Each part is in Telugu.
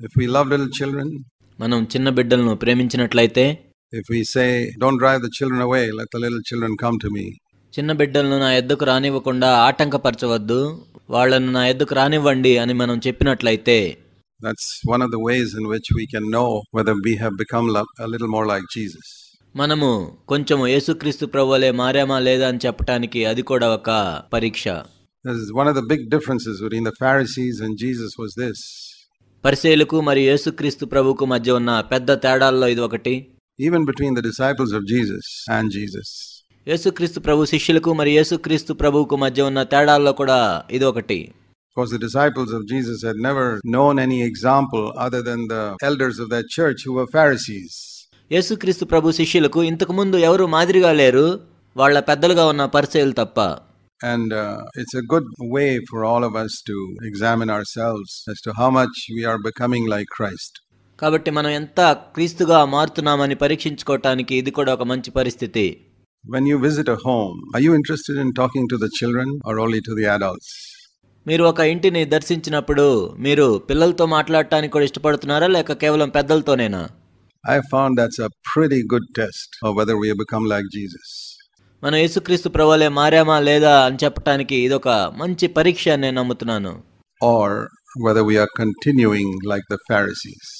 If we love little children, మనం చిన్న బిడ్డలను ప్రేమించినట్లయితే if we say don't drive the children away let the little children come to me చిన్న బిడ్డలను నా ఎద్దుకు రానివ్వకుండా ఆటంకపరచవద్దు వాళ్ళను నా ఎద్దుకు రానివ్వండి అని మనం చెప్పినట్లయితే that's one of the ways in which we can know whether we have become a little more like jesus మనము కొంచెం యేసుక్రీస్తు ప్రభువలే మారామా లేదా అని చెప్పడానికి అది కూడా ఒక పరీక్ష This is one of the big differences between the Pharisees and Jesus was this. పరిశీలకు మరియు యేసుక్రీస్తు ప్రభువుకు మధ్య ఉన్న పెద్ద తేడాల్లో ఇది ఒకటి even between the disciples of Jesus and Jesus యేసుక్రీస్తు ప్రభు శిష్యులకు మరియు యేసుక్రీస్తు ప్రభువుకు మధ్య ఉన్న తేడాల్లో కూడా ఇది ఒకటి Because the disciples of Jesus had never known any example other than the elders of that church who were Pharisees. క్రీస్తు ప్రభు శిష్యులకు ఇంతకుముందు ఎవరు మాదిరిగా లేరు వాళ్ళ పెద్దలుగా ఉన్న పరిచయలు తప్ప And uh, it's a good way for all of us to examine ourselves as to how much we are becoming like Christ. When you visit a home, are you interested in talking to the children or only to the adults? మీరు ఒక ఇంటిని దర్శించినప్పుడు మీరు పిల్లలతో మాట్లాడటానికి కూడా ఇష్టపడుతున్నారా లేక కేవలం పెద్దలతోనేనా I found that's a pretty good test of whether we have become like Jesus. మనం యేసుక్రీస్తు ప్రవాలే మారామా లేదా అని చెప్పడానికి ఒక మంచి పరీక్ష నేను నమ్ముతున్నాను or whether we are continuing like the Pharisees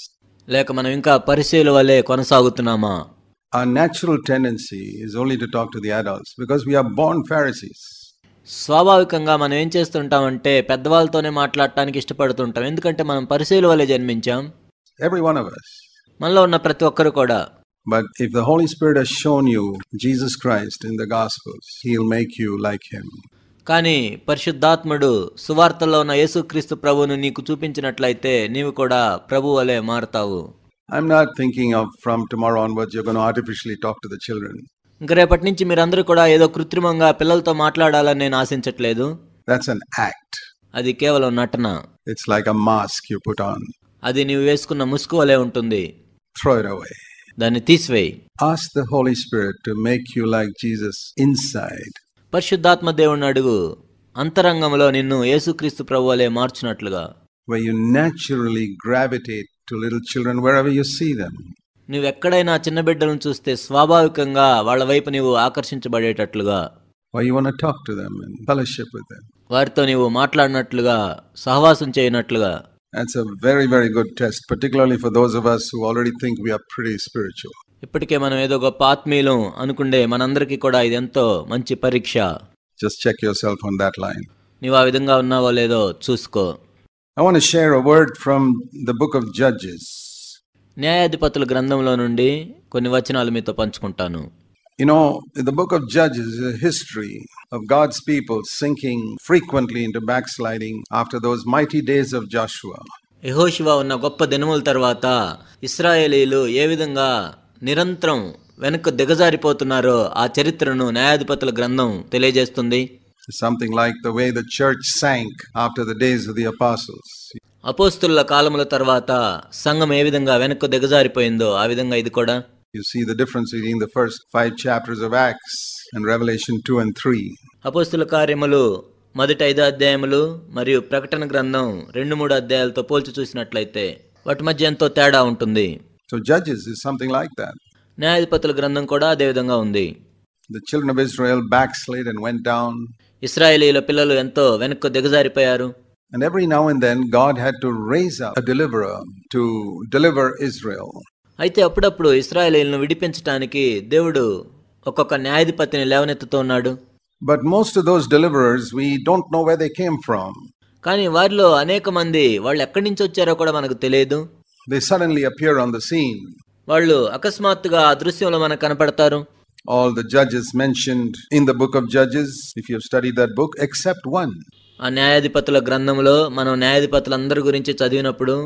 లేక మనం ఇంకా పరిశీల వలె కొనసాగుతున్నామా ఆ natural tendency is only to talk to the adults because we are born Pharisees స్వాభావికంగా మనం ఏం చేస్తుంటాం అంటే పెద్దవాళ్ళతోనే మాట్లాడటానికి ఇష్టపడుతుంటాం ఎందుకంటే మనం పరిశీల వలె జన్మించాం ఎవ్రీ వన్ ఆఫ్ మనలో ఉన్న ప్రతి ఒక్కరు కూడా But if the Holy Spirit has shown you Jesus Christ in the Gospels, He'll make you like Him. కానీ పరిశుద్ధాత్ముడు సువార్తలో ఉన్న యేసుక్రీస్తు ప్రభువును నీకు చూపించినట్లయితే నీవు కూడా ప్రభు వలె మారుతావు I'm not thinking of from tomorrow onwards you gonna artificially talk to the children ఇంకా రేపటి నుంచి మీరందరూ కూడా ఏదో కృత్రిమంగా పిల్లలతో మాట్లాడాలని నేను ఆశించట్లేదు దట్స్ an యాక్ట్ అది కేవలం నటన it's like a mask you put on అది నీవు వేసుకున్న ముసుగు వలె ఉంటుంది throw it away దాన్ని తీసివేయి as the Holy Spirit to make you like Jesus inside పరిశుద్ధాత్మ దేవుని అడుగు అంతరంగంలో నిన్ను యేసుక్రీస్తు ప్రభువలే మార్చినట్లుగా where you naturally gravitate to little children wherever you see them నువ్వు ఎక్కడైనా చిన్న బిడ్డలను చూస్తే స్వాభావికంగా వాళ్ళ వైపు నీవు ఆకర్షించబడేటట్లుగా why you want to talk to them and fellowship with them వారితో నీవు మాట్లాడినట్లుగా సహవాసం చేయనట్లుగా That's a very, very good test, particularly for those of us who already think we are pretty spiritual. ఇప్పటికే మనం ఏదో గొప్ప ఆత్మీయులు అనుకుంటే మనందరికీ కూడా ఇది ఎంతో మంచి పరీక్ష just check yourself on that line నీవు ఆ విధంగా ఉన్నావో లేదో చూసుకో I want share a word from the book of Judges న్యాయాధిపతుల గ్రంథంలో నుండి కొన్ని వచనాలు మీతో పంచుకుంటాను You know, the book of Judges is a history of God's people sinking frequently into backsliding after those mighty days of Joshua. యహోశివ ఉన్న గొప్ప దినముల తర్వాత ఇస్రాయేలీలు ఏ విధంగా నిరంతరం వెనక్కు దిగజారిపోతున్నారో ఆ చరిత్రను న్యాయాధిపతుల గ్రంథం తెలియజేస్తుంది something like the way the church sank after the days of the apostles అపోస్తుల కాలముల తర్వాత సంఘం ఏ విధంగా వెనక్కు దిగజారిపోయిందో ఆ విధంగా ఇది కూడా You see the difference between the first five chapters of Acts and Revelation 2 and 3. అపోస్తుల కార్యములు మొదటి ఐదు అధ్యాయములు మరియు ప్రకటన గ్రంథం రెండు మూడు అధ్యాయాలతో పోల్చి చూసినట్లయితే వాటి మధ్య ఎంతో తేడా ఉంటుంది So Judges is something like that. న్యాయాధిపతుల గ్రంథం కూడా అదే విధంగా ఉంది The children of Israel backslid and went down. ఇస్రాయేలీల పిల్లలు ఎంతో వెనక్కు దిగజారిపోయారు And every now and then God had to raise up a deliverer to deliver Israel. అయితే అప్పుడప్పుడు ఇస్రాయలీలను విడిపించడానికి దేవుడు ఒక్కొక్క న్యాయాధిపతిని లేవనెత్తుతూ ఉన్నాడు but most those deliverers we don't know where they came from కానీ వారిలో అనేక మంది వాళ్ళు ఎక్కడి నుంచి వచ్చారో కూడా మనకు తెలియదు they suddenly appear on the scene వాళ్ళు అకస్మాత్తుగా ఆ దృశ్యంలో మనకు కనపడతారు all the judges mentioned in the book of Judges if you study that book except one ఆ న్యాయాధిపతుల గ్రంథంలో మనం న్యాయాధిపతులందరి గురించి చదివినప్పుడు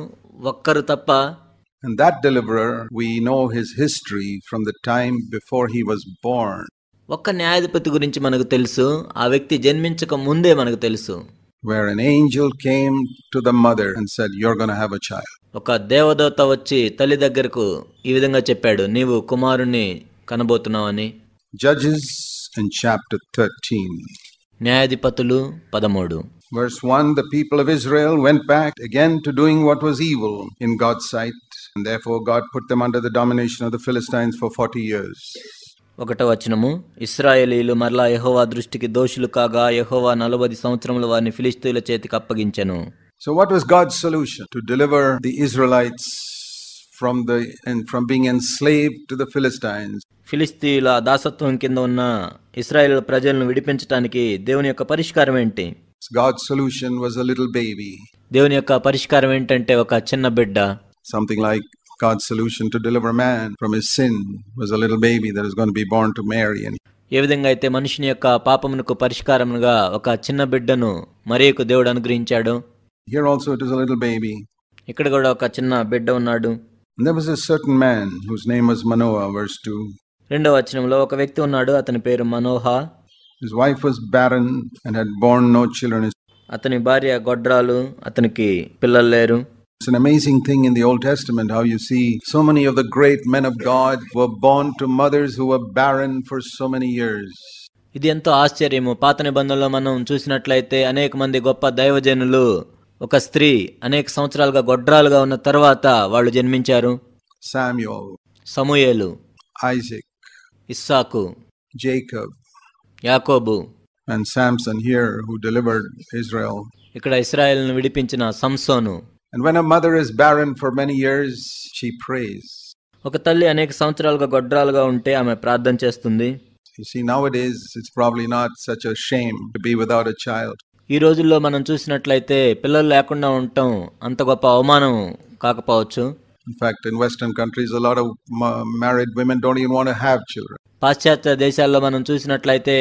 ఒక్కరు తప్ప And that deliverer, we know his history from the time before he was born. ఒక న్యాయాధిపతి గురించి మనకు తెలుసు ఆ వ్యక్తి జన్మించక ముందే మనకు తెలుసు where an angel came to the mother and said you're going to have a child ఒక దేవదూత వచ్చి తల్లి దగ్గరకు ఈ విధంగా చెప్పాడు నీవు కుమారుణ్ణి కనబోతున్నావని judges in chapter 13 న్యాయాధిపతులు 13 verse 1 the people of israel went back again to doing what was evil in god's sight And therefore God put them under the domination of ఒకట వచనము ఇస్రాయేలీలు మరలా యహోవా దృష్టికి దోషులు కాగా యహోవా నలభై సంవత్సరముల వారిని ఫిలిస్తీన్ల చేతికి అప్పగించెను so what was God solution to deliver the Israelites from the from being enslave to the Philistines ఫిలిస్తీన్ల దాసత్వం కింద ఉన్న ఇస్రాయేల్ ప్రజలను విడిపించడానికి దేవుని యొక్క పరిష్కారం ఏంటి God solution was a little baby దేవుని యొక్క పరిష్కారం ఏంటంటే ఒక చిన్న బిడ్డ Something like God's solution to deliver man from his sin was a little baby that is going to be born to Mary. And ఏ విధంగా అయితే మనిషిని యొక్క పాపమునకు పరిష్కారముగా ఒక చిన్న బిడ్డను మరి దేవుడు అనుగ్రహించాడు here also it is a little baby ఇక్కడ కూడా ఒక చిన్న బిడ్డ ఉన్నాడు there was a certain man whose name was Manoah verse 2 రెండవ వచనంలో ఒక వ్యక్తి ఉన్నాడు అతని పేరు Manoah his wife was barren and had born no children అతని భార్య గొడ్రాలు అతనికి పిల్లలు లేరు It's an amazing thing in the Old Testament how you see so many of the great men of God were born to mothers who were barren for so many years. ఇది ఎంతో ఆశ్చర్యము పాత నిబంధనలో మనం చూసినట్లయితే అనేక మంది గొప్ప దైవజనులు ఒక స్త్రీ అనేక సంవత్సరాలుగా గొడ్రాలుగా ఉన్న తర్వాత వాళ్ళు జన్మించారు సమూయేలు ఐజక్ ఇస్సాకు జేకబ్ యాకోబు and Samson here who delivered Israel ఇక్కడ ఇస్రాయెల్ను విడిపించిన సంసోను and when a mother is barren for many years she prays ఒక తల్లి అనేక సంవత్సరాలుగా గొడ్రాలుగా ఉంటే ఆమె ప్రార్థన చేస్తుంది ఈ రోజుల్లో మనం చూసినట్లయితే పిల్లలు లేకుండా ఉండటం అంత గొప్ప అవమానం కాకపోవచ్చు పాశ్చాత్య దేశాల్లో మనం చూసినట్లయితే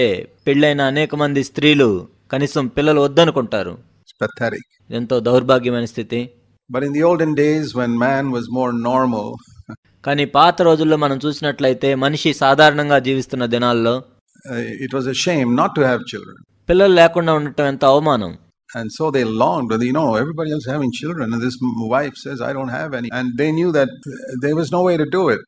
పెళ్ళైన అనేక మంది స్త్రీలు కనీసం పిల్లలు వద్దనుకుంటారు pathetic. ఎంతో దౌర్భాగ్యమైన స్థితి But in the olden days when man was more normal, కానీ పాత రోజుల్లో మనం చూసినట్లయితే మనిషి సాధారణంగా జీవిస్తున్న దినాల్లో it was a shame not to have children. పిల్లలు లేకుండా ఉండటం ఎంత అవమానం And so they longed, you know, everybody else having children. And this wife says, I don't have any. And they knew that there was no way to do it.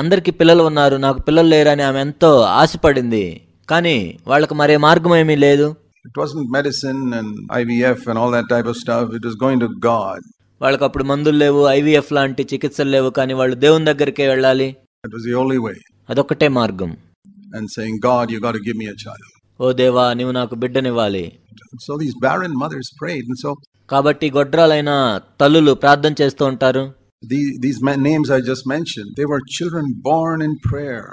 అందరికీ పిల్లలు ఉన్నారు నాకు పిల్లలు లేరని ఆమె ఎంతో ఆశపడింది కానీ వాళ్ళకి మరే మార్గం ఏమీ లేదు it wasn't medicine and IVF and all that type of stuff it was going to God వాళ్ళకి అప్పుడు మందులు లేవు ఐవీఎఫ్ లాంటి చికిత్సలు లేవు కానీ వాళ్ళు దేవుని దగ్గరికే వెళ్ళాలి it was the only way అదొక్కటే మార్గం and saying God you got to give me a child ఓ దేవా నీవు నాకు బిడ్డనివ్వాలి so these barren mothers prayed so కాబట్టి గొడ్రాలైన తల్లులు ప్రార్థన చేస్తూ ఉంటారు these names I just mention they were children born in prayer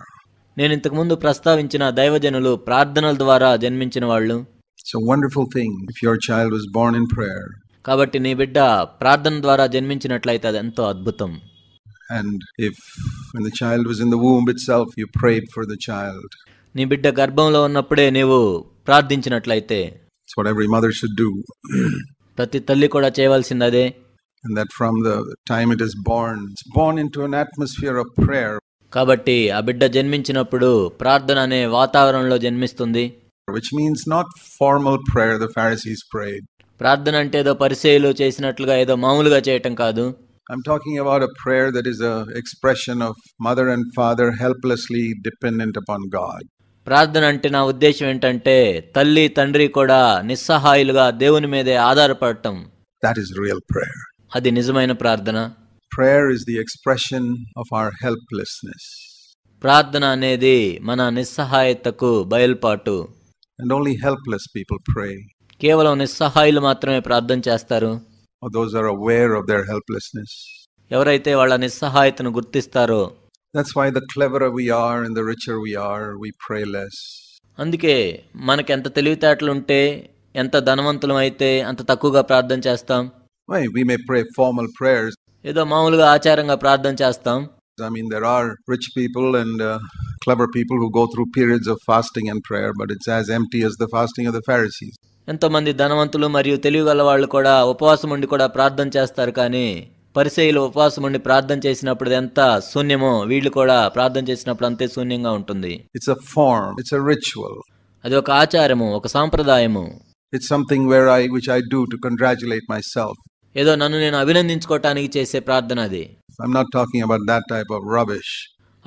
నేను ఇంతకు ముందు ప్రస్తావించిన దైవజనులు ప్రార్థనల ద్వారా జన్మించిన వాళ్ళు It's a wonderful thing if your child was born in prayer. కాబట్టి నీ బిడ్డ ప్రార్థన ద్వారా జన్మించినట్లయితే అది ఎంతో అద్భుతం And if when the child was in the womb itself, you prayed for the child. నీ బిడ్డ గర్భంలో ఉన్నప్పుడే నీవు ప్రార్థించినట్లయితే It's what every mother should do. ప్రతి తల్లి కూడా చేయవలసింది and that from the time it is born, it's born into an atmosphere of prayer. కాబట్టి ఆ బిడ్డ జన్మించినప్పుడు ప్రార్థన అనే వాతావరణంలో జన్మిస్తుంది which means not formal prayer the Pharisees prayed. కాదు I'm talking about a prayer that is an expression of mother and father helplessly dependent upon God. ప్రార్థన అంటే నా ఉద్దేశం ఏంటంటే తల్లి తండ్రి కూడా నిస్సహాయులుగా దేవుని మీదే ఆధారపడటం That is real prayer. అది నిజమైన ప్రార్థన Prayer is the expression of our helplessness. ప్రార్థన అనేది మన నిస్సహాయతకు బయలుపాటు and only helpless people pray. కేవలం నిస్సహాయులు మాత్రమే ప్రార్థన చేస్తారు. those are aware of their helplessness. ఎవరైతే వాళ్ళ నిస్సహాయతను గుర్తిస్తారో That's why the cleverer we are and the richer we are, we pray less. అందుకే మనకి ఎంత తెలివితేటలు ఉంటే ఎంత ధనవంతులం అయితే అంత తక్కువగా ప్రార్థన చేస్తాం. Why we may pray formal prayers. ఏదో మామూలుగా ఆచారంగా ప్రార్థన చేస్తాం. there are rich people and uh, clever people who go through periods of fasting and prayer, but it's as empty as the fasting of the Pharisees. మంది ధనవంతులు మరియు తెలివిగల వాళ్ళు కూడా ఉపవాసం ఉండి కూడా ప్రార్థన చేస్తారు కానీ పరిసయులు ఉపవాసం ఉండి ప్రార్థన చేసినప్పుడు ఎంత శూన్యమో వీళ్ళు కూడా ప్రార్థన చేసినప్పుడు అంతే శూన్యంగా ఉంటుంది it's a form it's a ritual అది ఒక ఆచారము ఒక సాంప్రదాయము it's something where I which I do to congratulate myself ఏదో నన్ను నేను అభినందించుకోవటానికి చేసే ప్రార్థన అది I'm not talking about that type of rubbish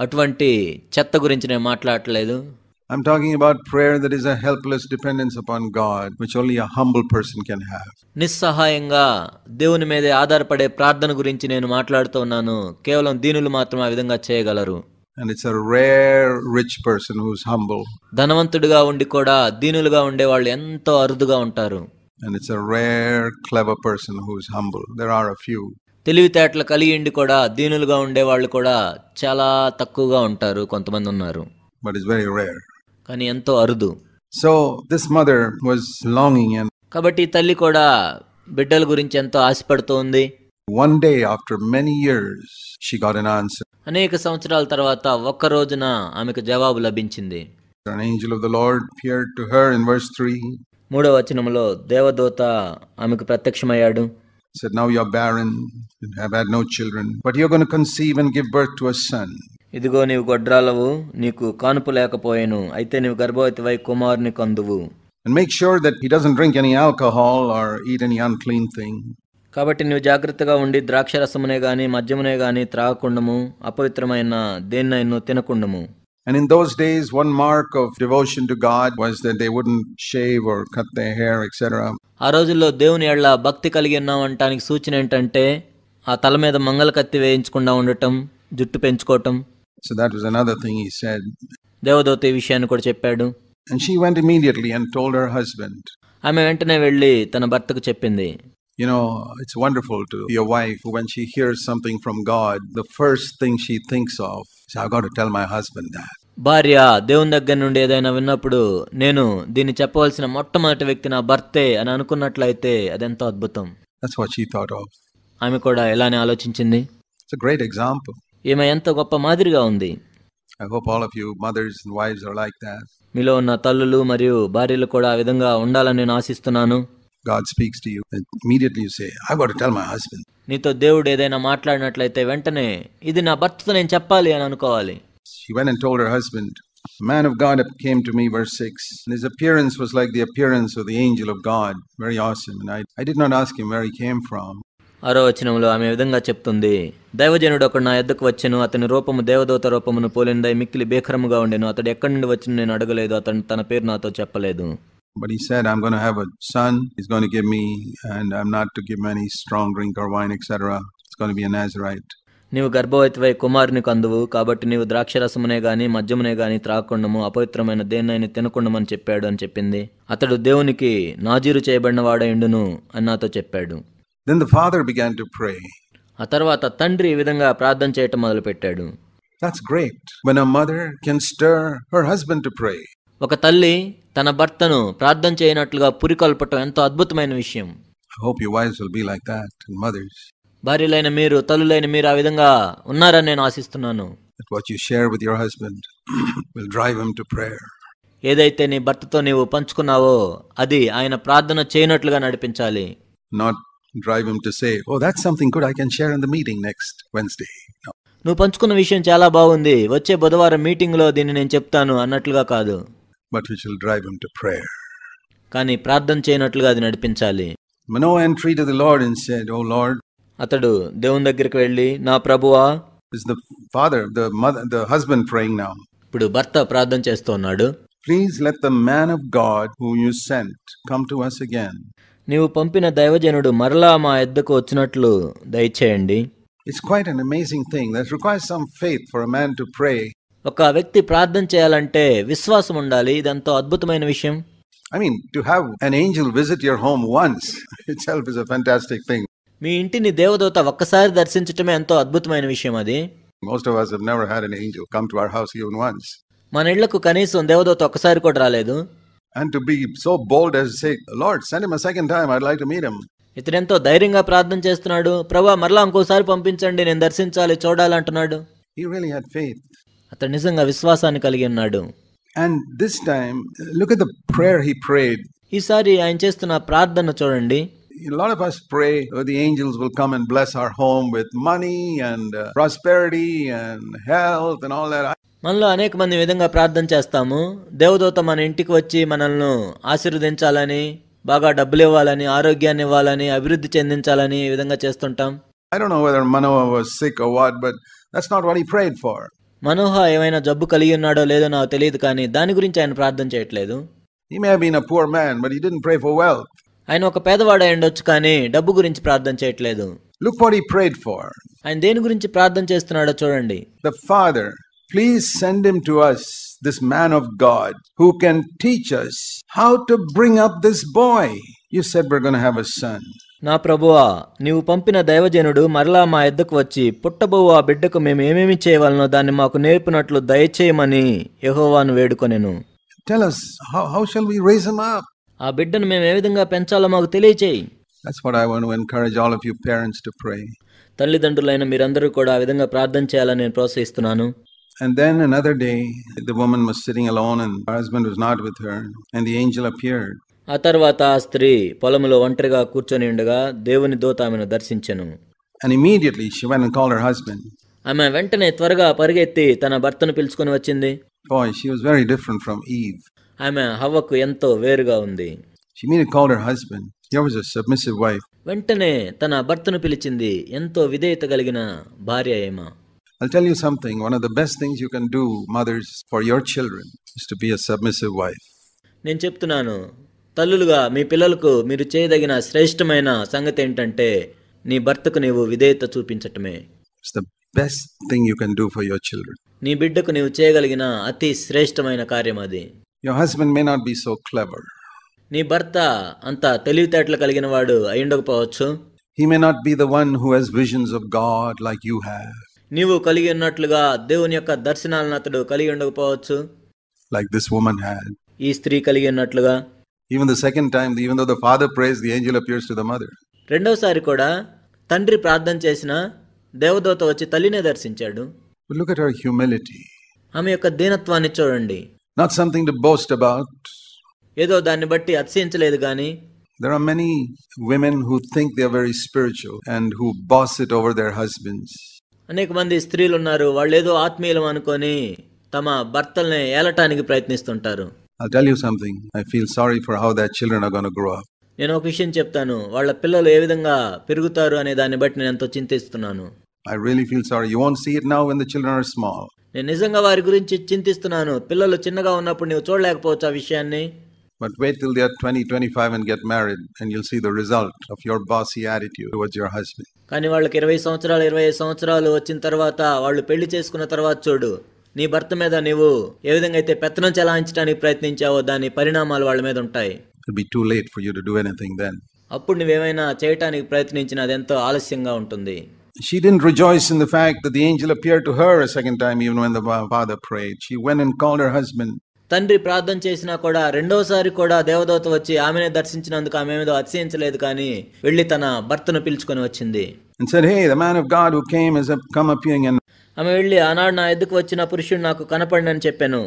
అటువంటి చెత్త గురించి నేను మాట్లాడలేదు I'm talking about prayer that is a helpless dependence upon God, which only a humble person can have. నిస్సహాయంగా దేవుని మీద ఆధారపడే ప్రార్థన గురించి నేను మాట్లాడుతూ ఉన్నాను కేవలం దీనులు మాత్రమే ఆ విధంగా చేయగలరు And it's a rare rich person who's humble. ధనవంతుడిగా ఉండి కూడా దీనులుగా ఉండే వాళ్ళు ఎంతో అరుదుగా ఉంటారు And it's a rare clever person who's humble. There are a few. తెలివితేటలు కలిగిండి కూడా దీనులుగా ఉండేవాళ్ళు కూడా చాలా తక్కువగా ఉంటారు కొంతమంది ఉన్నారు కానీ ఎంతో అరుదు so this mother was longing, కాబట్టి తల్లి కూడా బిడ్డల గురించి ఎంతో ఆశపడుతోంది one day after many years she got an answer అనేక సంవత్సరాల తర్వాత ఒక్క రోజున ఆమెకు జవాబు లభించింది An angel of the Lord appeared to her in verse 3. మూడవ వచనంలో దేవదూత ఆమెకు ప్రత్యక్షమయ్యాడు said, Now you're barren, you have had no children, but you're going to conceive and give birth to a son. ఇదిగో నీవు గొడ్రాలవు నీకు కానుపు లేకపోయాను అయితే నీవు గర్భవతివై కుమారుని కందువు And make sure that he doesn't drink any alcohol or eat any unclean thing. కాబట్టి నువ్వు జాగ్రత్తగా ఉండి ద్రాక్షరసమునే గాని మద్యమునే గాని త్రాగకుండము అపవిత్రమైన దేన్నైనా తినకుండము And in those days, one mark of devotion to God was that they wouldn't shave or cut their hair, etc. ఆ రోజుల్లో దేవుని ఎడ్ల భక్తి కలిగి ఉన్నాం అంటానికి సూచన ఏంటంటే ఆ తల మీద మంగళ కత్తి వేయించకుండా ఉండటం జుట్టు పెంచుకోవటం so that was another thing he విషయాన్ని కూడా చెప్పాడు she went immediately and told her husband ఆమె వెంటనే వెళ్ళి తన భర్తకు చెప్పింది You know, it's wonderful to your wife when she hears something from God, the first thing she thinks of is, I've got to tell my husband that. భార్య దేవుని దగ్గర నుండి ఏదైనా విన్నప్పుడు నేను దీన్ని చెప్పవలసిన మొట్టమొదటి వ్యక్తి నా భర్తే అని అనుకున్నట్లయితే అదెంతో అద్భుతం ఆమె కూడా ఎలానే ఆలోచించింది గ్రేట్ ఎగ్జాంపుల్ ఈమె ఎంత గొప్ప మాదిరిగా ఉంది I hope all of you mothers wives like that మీలో ఉన్న తల్లులు మరియు భార్యలు కూడా ఆ విధంగా ఉండాలని నేను ఆశిస్తున్నాను God speaks to you, and immediately you say, I've got to tell my husband. నీతో దేవుడు ఏదైనా మాట్లాడినట్లయితే వెంటనే ఇది నా భర్తతో నేను చెప్పాలి అని అనుకోవాలి She went and told her husband, The man of God came to me, verse 6, and his appearance was like the appearance of the angel of God. Very awesome. And I, I did not ask him where he came from. ఆరో వచనంలో ఆమె విధంగా చెప్తుంది దైవజనుడు ఒకడు నా ఎద్దకు వచ్చెను అతని రూపము దేవదూత రూపమును పోలినదై మిక్కిలి భీకరముగా ఉండెను అతడు ఎక్కడి నుండి వచ్చిన నేను అడగలేదు అతను తన పేరు నాతో చెప్పలేదు But he said, I'm going to have a son. He's going to give me, and I'm not to give him any strong drink or wine, etc. It's going to be a Nazarite. నీవు గర్భవతివై కుమారుని కందువు కాబట్టి నీవు ద్రాక్ష రసమునే గాని మద్యమునే గాని త్రాకుండము అపవిత్రమైన దేన్నైనా తినకుండమని చెప్పాడు అని చెప్పింది అతడు దేవునికి నాజీరు చేయబడిన చేయబడినవాడైండును అని నాతో చెప్పాడు ఫాదర్ బిగాన్ టు ప్రే ఆ తర్వాత తండ్రి ఈ విధంగా ప్రార్థన చేయటం మొదలు పెట్టాడు great mother can stir her husband to pray ఒక తల్లి తన భర్తను ప్రార్థన చేయనట్లుగా పురికొల్పటం ఎంతో అద్భుతమైన విషయం భార్యలైన మీరు తల్లులైన మీరు ఆ విధంగా ఉన్నారని నేను ఆశిస్తున్నాను ఏదైతే నీ భర్తతో నీవు పంచుకున్నావో అది ఆయన ప్రార్థన చేయనట్లుగా నడిపించాలి నువ్వు పంచుకున్న విషయం చాలా బాగుంది వచ్చే బుధవారం మీటింగ్ లో దీన్ని నేను చెప్తాను అన్నట్లుగా కాదు but which will drive him to prayer కానీ ప్రార్థన చేయనట్లుగా అది నడిపించాలి Manoah entreat to the Lord in said O Lord అతడు దేవుని దగ్గరికి వెళ్ళి నా ప్రభువా is the father the mother the husband praying now ఇప్పుడు భర్త ప్రార్థన చేస్తున్నాడు please let the man of God who you sent come to us again నీవు పంపిన దైవజనుడు మరలా మా ఎద్దకు వచ్చినట్లు దయచేయండి it's quite an amazing thing that requires some faith for a man to pray ఒక వ్యక్తి ప్రార్థన చేయాలంటే విశ్వాసం ఉండాలి ఇదంతా అద్భుతమైన విషయం I mean to have an angel visit your home once itself is a fantastic thing మీ ఇంటిని దేవదూత ఒక్కసారి దర్శించటమే ఎంతో అద్భుతమైన విషయం అది most of us have never had an angel come to our house even once మన ఇళ్ళకు కనీసం దేవదూత ఒక్కసారి కూడా రాలేదు and to be so bold as to say lord send him a second time i'd like to meet him ఇతను ధైర్యంగా ప్రార్థన చేస్తున్నాడు ప్రభా మరలా ఇంకోసారి పంపించండి నేను దర్శించాలి చూడాలంటున్నాడు he really had faith అతను నిజంగా విశ్వాసాన్ని కలిగి ఉన్నాడు and this time look at the prayer he prayed సారి ఆయన చేస్తున్న ప్రార్థన చూడండి lot of us pray the angels will come and bless our home with money and prosperity and health and all that మనలో అనేక మంది విధంగా ప్రార్థన చేస్తాము దేవదూత మన ఇంటికి వచ్చి మనల్ని ఆశీర్వదించాలని బాగా డబ్బులు ఇవ్వాలని ఆరోగ్యాన్ని ఇవ్వాలని అభివృద్ధి చెందించాలని ఈ విధంగా చేస్తుంటాం I don't know whether Manoah was sick or what but that's not what he prayed for Manoah ఏమైనా జబ్బు కలిగి ఉన్నాడో లేదో నాకు తెలియదు కానీ దాని గురించి ఆయన ప్రార్థన చేయట్లేదు He may have been a poor man, but he didn't pray for wealth. ఆయన ఒక పేదవాడై ఉండొచ్చు కానీ డబ్బు గురించి ప్రార్థన చేయట్లేదు Look what he prayed for. ఆయన దేని గురించి ప్రార్థన చేస్తున్నాడో చూడండి The Father, please send him to us, this man of God, who can teach us how to bring up this boy. You said we're going to have a son. నా ప్రభువా నీవు పంపిన దైవజనుడు మరలా మా ఎద్దకు వచ్చి పుట్టబోవు ఆ బిడ్డకు మేము ఏమేమి చేయవలనో దాన్ని మాకు నేర్పినట్లు దయచేయమని యహోవాను వేడుకొనెను ఆ బిడ్డను మేము ఏ విధంగా పెంచాలో మాకు తెలియచేయి That's what I want to encourage all of you parents to pray. తల్లిదండ్రులైన మీరందరూ కూడా ఆ విధంగా ప్రార్థన చేయాలని నేను ప్రోత్సహిస్తున్నాను and then another day the woman was sitting alone and husband was not with her and the angel appeared ఆ తర్వాత ఆ స్త్రీ పొలంలో ఒంటరిగా కూర్చొని ఉండగా దేవుని దూత ఆమెను దర్శించను ఆమె వెంటనే త్వరగా పరిగెత్తి తన భర్తను పిలుచుకొని వచ్చింది ఆమె హవ్వకు ఎంతో వేరుగా ఉంది వెంటనే తన భర్తను పిలిచింది ఎంతో విధేయత కలిగిన భార్య ఏమ I'll tell you something. One of the best things you can do, mothers, for your children is to be a submissive wife. నేను చెప్తున్నాను తల్లులుగా మీ పిల్లలకు మీరు చేయదగిన శ్రేష్టమైన సంగతి ఏంటంటే నీ భర్తకు నీవు విధేయత చూపించటమే best thing you can do for your children నీ బిడ్డకు నీవు చేయగలిగిన అతి శ్రేష్టమైన కార్యం అది your husband may not be so clever నీ భర్త అంత తెలివితేటలు కలిగిన వాడు ఉండకపోవచ్చు he may not be the one who has visions of God like you have నీవు కలిగి ఉన్నట్లుగా దేవుని యొక్క దర్శనాలను అతడు కలిగి ఉండకపోవచ్చు లైక్ దిస్ ఉమెన్ హ్యాడ్ ఈ స్త్రీ కలిగి ఉన్నట్లుగా even the second time even though the father prays the angel appears to the mother రెండోసారి కూడా తండ్రి ప్రార్థన చేసిన దేవదూత వచ్చి తల్లినే దర్శించాడు లుక్ అట్ హర్ హ్యూమిలిటీ ఆమె యొక్క దీనత్వాన్ని చూడండి not something to boast about ఏదో దాన్ని బట్టి అతిశయించలేదు కానీ There are many women who think they are very spiritual and who boss it over their husbands. అనేక మంది స్త్రీలు ఉన్నారు వాళ్ళు ఏదో ఆత్మీయులు అనుకొని తమ భర్తల్ని ఏలటానికి ప్రయత్నిస్తుంటారు I'll tell you something. I feel sorry for how their children are going to grow up. నేను ఒక విషయం చెప్తాను వాళ్ళ పిల్లలు ఏ విధంగా పెరుగుతారు అనే దాన్ని బట్టి నేను ఎంతో చింతిస్తున్నాను I really feel sorry. You won't see it now when the children are small. నేను నిజంగా వారి గురించి చింతిస్తున్నాను పిల్లలు చిన్నగా ఉన్నప్పుడు నీవు చూడలేకపోవచ్చు ఆ విషయాన్ని But wait till they are 20, 25 and get married, and you'll see the result of your bossy attitude towards your husband. కానీ వాళ్ళకి ఇరవై సంవత్సరాలు ఇరవై ఐదు సంవత్సరాలు వచ్చిన తర్వాత వాళ్ళు పెళ్లి చేసుకున్న తర్వాత చూడు నీ భర్త మీద నువ్వు ఏ విధంగా అయితే పెత్తనం చలాయించడానికి ప్రయత్నించావో దాని పరిణామాలు వాళ్ళ మీద ఉంటాయి అప్పుడు నువ్వేమైనా చేయటానికి ప్రయత్నించిన అది ఎంతో ఆలస్యంగా ఉంటుంది She didn't rejoice in the fact that the angel appeared to her a second time, even when the father prayed. She went and called her husband. తండ్రి ప్రార్థన చేసినా కూడా రెండోసారి కూడా దేవదూత వచ్చి ఆమెనే దర్శించినందుకు ఆమె ఏదో అతిశయించలేదు కానీ వెళ్ళి తన భర్తను పిలుచుకొని వచ్చింది and said, Hey, the man of God who came has come appearing and ఆమె వెళ్ళి ఆనాడు నా ఎద్దుకు వచ్చిన పురుషుడు నాకు కనపడినని చెప్పాను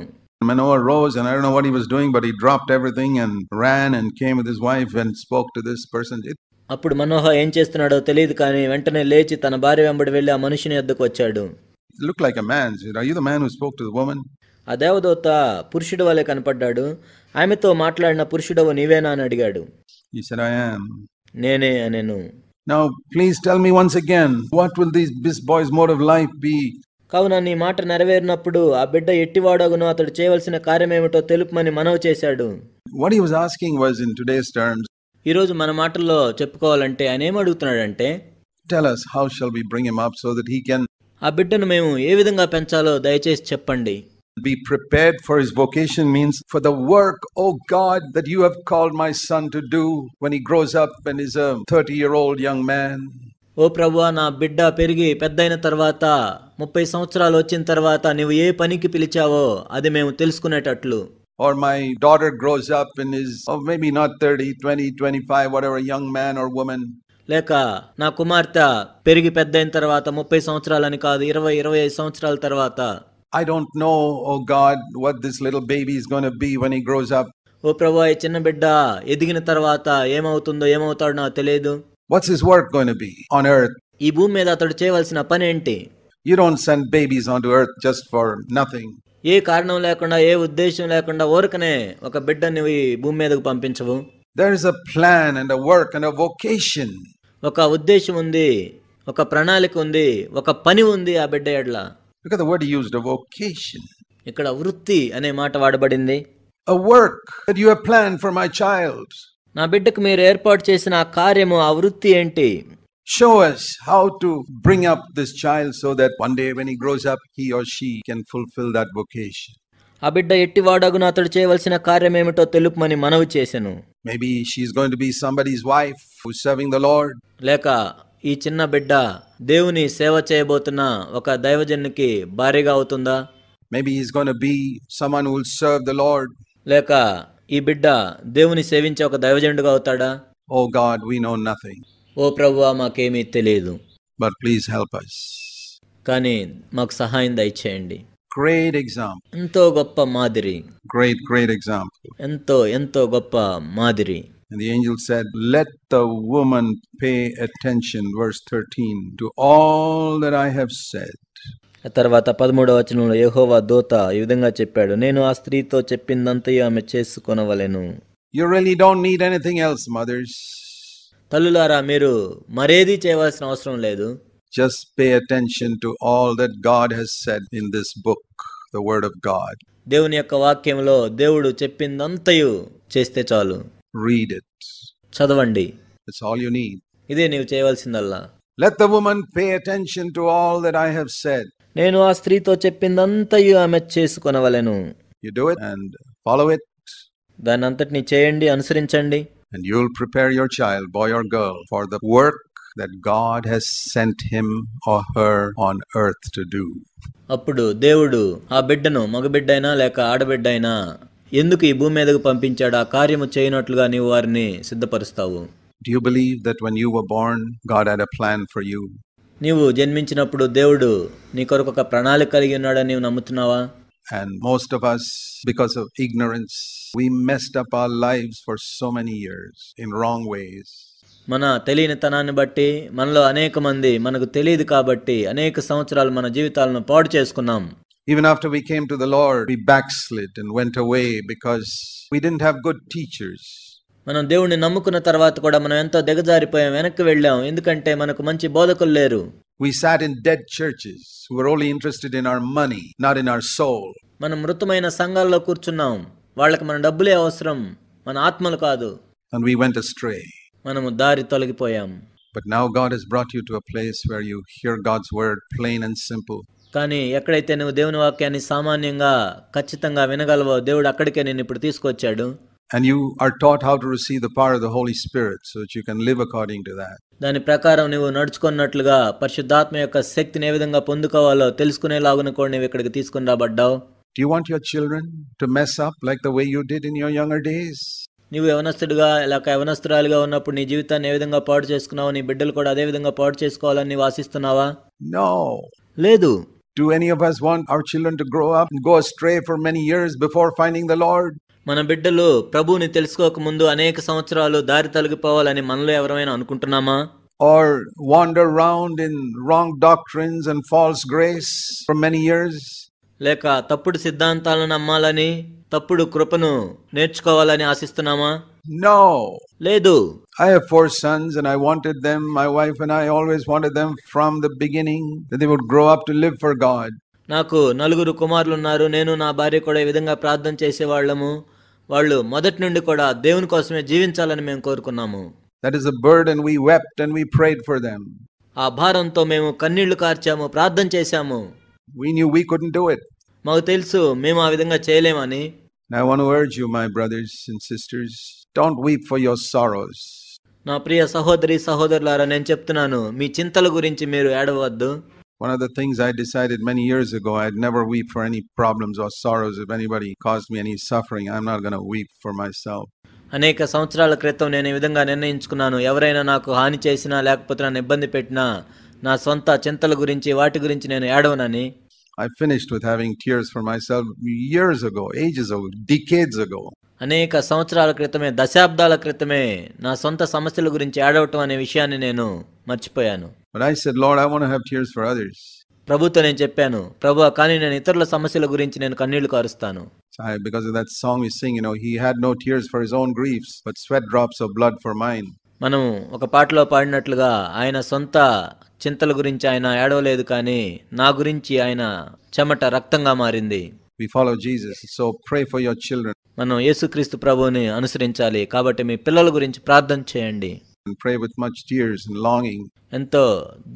Manoah rose, and I don't know what he was doing, but he dropped everything and ran and came with his wife and spoke to this person. అప్పుడు మనోహ ఏం చేస్తున్నాడో తెలియదు కానీ వెంటనే లేచి తన భార్య వెంబడి వెళ్ళి ఆ మనిషిని ఎద్దుకు వచ్చాడు It looked like a man. Said, Are you the man who spoke to the woman? ఆ దేవదూత పురుషుడు వలె కనపడ్డాడు ఆమెతో మాట్లాడిన పురుషుడవు నీవేనా అని అడిగాడు He said, I am. నేనే అనేను now please tell me once again what will this బిస్ boy's mode of life be కావున నీ మాట నెరవేరినప్పుడు ఆ బిడ్డ ఎట్టివాడగును అతడు చేయవలసిన కార్యం ఏమిటో తెలుపుమని మనవి చేశాడు what he was asking was in today's terms ఈ రోజు మన మాటల్లో చెప్పుకోవాలంటే ఆయన ఏం అడుగుతున్నాడు అంటే tell us how shall we bring him up so that he can ఆ బిడ్డను మేము ఏ విధంగా పెంచాలో దయచేసి చెప్పండి Be prepared for his vocation means for the work, oh God, that you have called my son to do when he grows up and is a 30 year old young man. ఓ ప్రభు నా బిడ్డ పెరిగి పెద్దయిన తర్వాత ముప్పై సంవత్సరాలు వచ్చిన తర్వాత నువ్వు ఏ పనికి పిలిచావో అది మేము తెలుసుకునేటట్లు my daughter grows up in his maybe not 30 20 young man or woman లేక నా కుమార్తె పెరిగి పెద్దయిన తర్వాత ముప్పై సంవత్సరాలని కాదు ఇరవై ఇరవై ఐదు సంవత్సరాల తర్వాత I don't know, oh God, what this little baby is going to be when he grows up. ఓ ప్రభా ఈ చిన్న బిడ్డ ఎదిగిన తర్వాత ఏమవుతుందో ఏమవుతాడో నాకు తెలియదు What's his work going to be on earth? ఈ భూమి మీద అతడు చేయవలసిన పని ఏంటి You don't send babies onto earth just for nothing. ఏ కారణం లేకుండా ఏ ఉద్దేశం లేకుండా ఊరకనే ఒక బిడ్డని ఈ భూమి మీదకు పంపించవు There is a plan and a work and a vocation. ఒక ఉద్దేశం ఉంది ఒక ప్రణాళిక ఉంది ఒక పని ఉంది ఆ బిడ్డ ఎడ్ల Look at the word he used, a vocation. ఇక్కడ వృత్తి అనే మాట వాడబడింది A work that you have planned for my child. నా బిడ్డకు మీరు ఏర్పాటు చేసిన ఆ కార్యము ఆ వృత్తి ఏంటి Show us how to bring up this child so that one day when he grows up, he or she can fulfill that vocation. ఆ బిడ్డ ఎట్టి వాడగును అతడు చేయవలసిన కార్యం ఏమిటో తెలుపమని మనవి చేశాను Maybe she's going to be somebody's wife who's serving the Lord. లేక ఈ చిన్న బిడ్డ దేవుని సేవ చేయబోతున్న ఒక దైవజన్కి భారీగా అవుతుందా maybe he's gonna be someone will serve the Lord లేక ఈ బిడ్డ దేవుని సేవించే ఒక దైవజనుడిగా అవుతాడా O God we know nothing ఓ ప్రభువా మాకేమీ తెలియదు బట్ ప్లీజ్ హెల్ప్ అస్ కానీ మాకు సహాయం దయచేయండి గ్రేట్ ఎగ్జామ్ ఎంతో గొప్ప మాదిరి గ్రేట్ గ్రేట్ ఎగ్జాంపుల్ ఎంతో ఎంతో గొప్ప మాదిరి And the angel said, Let the woman pay attention, verse 13, to all that I have said. తర్వాత పదమూడవ వచనంలో యహోవా దోత ఈ విధంగా చెప్పాడు నేను ఆ స్త్రీతో చెప్పిందంతయు ఆమె చేసుకొనవలెను you really don't need anything else mothers తల్లులారా మీరు మరేది చేయవలసిన అవసరం లేదు just pay attention to all that God has said in this book the word of God దేవుని యొక్క వాక్యంలో దేవుడు చెప్పిందంతయు చేస్తే చాలు రీడ్ ఇట్ చదవండి ఇట్స్ ఆల్ యు నీడ్ ఇదే నీవు చేయవలసిందల్లా let the woman pay attention to all that I have said నేను ఆ స్త్రీతో చెప్పిందంతయు ఆమె చేసుకొనవలెను you do it and follow it దాని అంతటిని చేయండి అనుసరించండి and you will prepare your child boy or girl for the work that God has sent him or her on earth to do. అప్పుడు దేవుడు ఆ బిడ్డను మగబిడ్డైనా లేక ఆడబిడ్డైనా ఎందుకు ఈ భూమి మీదకు పంపించాడు ఆ కార్యము చేయనట్లుగా నీవు వారిని సిద్ధపరుస్తావు Do you believe that when you were born, God had a plan for you? నీవు జన్మించినప్పుడు దేవుడు నీ కొరకు ఒక ప్రణాళిక కలిగి ఉన్నాడని నీవు నమ్ముతున్నావా and most of us because of ignorance, we messed up our lives for so many years in wrong ways. మన తెలియని తనాన్ని బట్టి మనలో అనేక మంది మనకు తెలియదు కాబట్టి అనేక సంవత్సరాలు మన జీవితాలను పాడు చేసుకున్నాం Even after we came to the Lord, we backslid and went away because we didn't have good teachers. మనం దేవుణ్ణి నమ్ముకున్న తర్వాత కూడా మనం ఎంతో దిగజారిపోయాం వెనక్కి వెళ్ళాం ఎందుకంటే మనకు మంచి బోధకులు లేరు We sat in dead churches who were only interested in our money, not in our soul. మనం మృతమైన సంఘాల్లో కూర్చున్నాం వాళ్ళకి మన డబ్బులే అవసరం మన ఆత్మలు కాదు And we went astray. మనము దారి తొలగిపోయాం But now God has brought you to a place where you hear God's word plain and simple. కానీ ఎక్కడైతే నువ్వు దేవుని వాక్యాన్ని సామాన్యంగా ఖచ్చితంగా వినగలవో దేవుడు అక్కడికే నేను ఇప్పుడు తీసుకొచ్చాడు and you are taught how to receive the power of the Holy Spirit so that you can live according to that. దాని ప్రకారం నువ్వు నడుచుకున్నట్లుగా పరిశుద్ధాత్మ యొక్క శక్తిని ఏ విధంగా పొందుకోవాలో తెలుసుకునేలాగున కూడా నువ్వు ఇక్కడికి తీసుకుని రాబడ్డావు Do you want your children to mess up like the way you did in your younger days? నువ్వు యవనస్తుడిగా లేక యవనస్తురాలుగా ఉన్నప్పుడు నీ జీవితాన్ని ఏ విధంగా పాడు చేసుకున్నావు నీ బిడ్డలు కూడా అదే విధంగా పాడు చేసుకోవాలని వాసిస్తున్నావా ఆశిస్తున్నావా నో లేదు Do any of us want our children to grow up and go astray for many years before finding the Lord? మన బిడ్డలు ప్రభువుని తెలుసుకోకముందు అనేక సంవత్సరాలు దారి తొలగిపోవాలని మనలో ఎవరైనా అనుకుంటున్నామా or wander around in wrong doctrines and false grace for many years లేక తప్పుడు సిద్ధాంతాలను నమ్మాలని తప్పుడు కృపను నేర్చుకోవాలని ఆశిస్తున్నామా No. Ledu. I have four sons and I wanted them, my wife and I always wanted them from the beginning that they would grow up to live for God. నాకు నలుగురు కుమారులు ఉన్నారు నేను నా భార్య కూడా ఈ విధంగా ప్రార్థన చేసేవాళ్ళము వాళ్ళు మొదటి నుండి కూడా దేవుని కోసమే జీవించాలని మేము కోరుకున్నాము that is a burden and we wept and we prayed for them ఆ భారంతో మేము కన్నీళ్లు కార్చాము ప్రార్థన చేశాము we knew we couldn't do it మాకు తెలుసు మేము ఆ విధంగా చేయలేమని I want to urge you my brothers and sisters don't weep for your sorrows. నా ప్రియ సహోదరి సహోదరులారా నేను చెప్తున్నాను మీ చింతల గురించి మీరు ఏడవద్దు One of the things I decided many years ago, I'd never weep for any problems or sorrows. If anybody caused me any suffering, I'm not going to weep for myself. అనేక సంవత్సరాల క్రితం నేను ఈ విధంగా నిర్ణయించుకున్నాను ఎవరైనా నాకు హాని చేసినా లేకపోతే నన్ను ఇబ్బంది పెట్టినా నా సొంత చింతల గురించి వాటి గురించి నేను ఏడవనని I finished with having tears for myself years ago, ages ago, decades ago. అనేక సంవత్సరాల క్రితమే దశాబ్దాల క్రితమే నా సొంత సమస్యల గురించి ఏడవటం అనే విషయాన్ని నేను మర్చిపోయాను ప్రభుత్వం నేను చెప్పాను ప్రభు కానీ నేను ఇతరుల సమస్యల గురించి నేను కన్నీళ్లు కారుస్తాను మనం ఒక పాటలో పాడినట్లుగా ఆయన సొంత చింతల గురించి ఆయన ఏడవలేదు కానీ నా గురించి ఆయన చెమట రక్తంగా మారింది we follow Jesus. So pray for your children. మనం యేసుక్రీస్తు ప్రభువుని అనుసరించాలి కాబట్టి మీ పిల్లల గురించి ప్రార్థన చేయండి And pray with much tears and longing ఎంతో